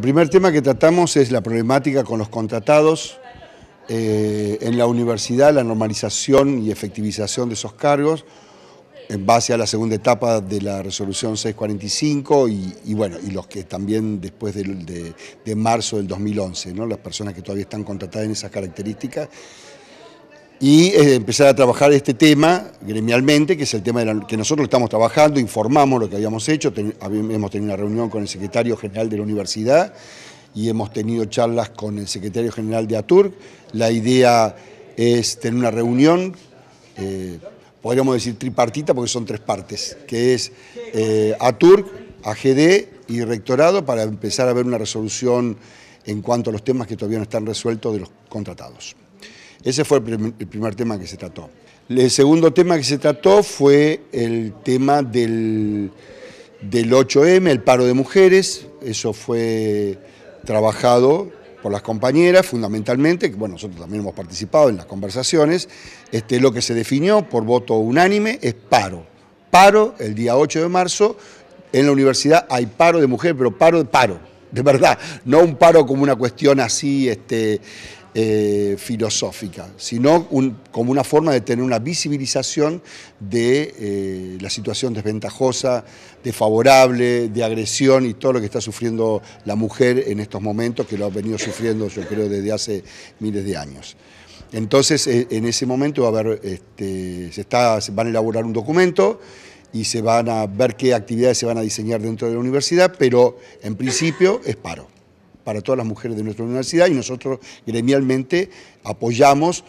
El primer tema que tratamos es la problemática con los contratados eh, en la universidad, la normalización y efectivización de esos cargos en base a la segunda etapa de la resolución 645 y, bueno, y los que también después de, marzo del 2011, ¿no? las personas que todavía están contratadas en esas características y eh, empezar a trabajar este tema gremialmente, que es el tema que nosotros estamos trabajando, informamos lo que habíamos hecho, hemos tenido una reunión con el secretario general de la universidad y hemos tenido charlas con el secretario general de ATUR. La idea es tener una reunión, eh, podríamos decir tripartita porque son tres partes, que es eh, ATUR, AGD y Rectorado para empezar a ver una resolución en cuanto a los temas que todavía no están resueltos de los contratados. Ese fue el primer, tema que se trató. El segundo tema que se trató fue el tema del, del 8M, el paro de mujeres. Eso fue trabajado por las compañeras fundamentalmente, que bueno, nosotros también hemos participado en las conversaciones, este, lo que se definió por voto unánime es paro. Paro el día 8 de marzo, en la universidad hay paro de mujeres, pero paro de paro, de verdad, no un paro como una cuestión así, este, eh, filosófica, sino como una forma de tener una visibilización de eh, la situación desventajosa, desfavorable, de agresión y todo lo que está sufriendo la mujer en estos momentos, que lo ha venido sufriendo yo creo desde hace miles de años. Entonces, eh, en ese momento este, se, está, se van a elaborar un documento y se van a ver qué actividades se van a diseñar dentro de la universidad, pero en principio es paro para todas las mujeres de nuestra universidad y nosotros gremialmente apoyamos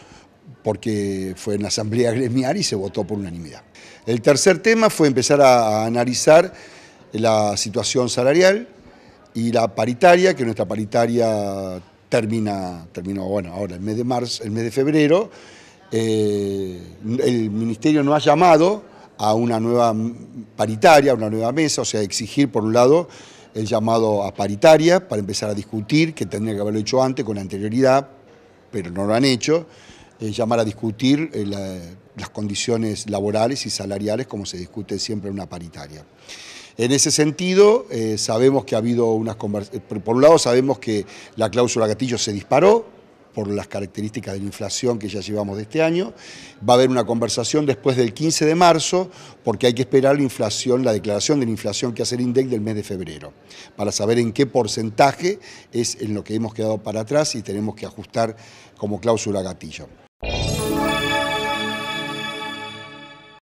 porque fue en la asamblea gremial y se votó por unanimidad. El tercer tema fue empezar a, analizar la situación salarial y la paritaria, que nuestra paritaria termina, terminó bueno, ahora el mes de marzo, el mes de febrero. Eh, el ministerio no ha llamado a una nueva paritaria, a una nueva mesa, o sea, exigir por un lado el llamado a paritaria para empezar a discutir, que tendría que haberlo hecho antes con anterioridad, pero no lo han hecho, eh, llamar a discutir eh, las condiciones laborales y salariales como se discute siempre en una paritaria. En ese sentido, eh, sabemos que ha habido unas conversaciones, por un lado sabemos que la cláusula gatillo se disparó, por las características de la inflación que ya llevamos de este año. Va a haber una conversación después del 15 de marzo, porque hay que esperar la inflación, la declaración de la inflación que hace el INDEC del mes de febrero, para saber en qué porcentaje es en lo que hemos quedado para atrás y tenemos que ajustar como cláusula gatillo.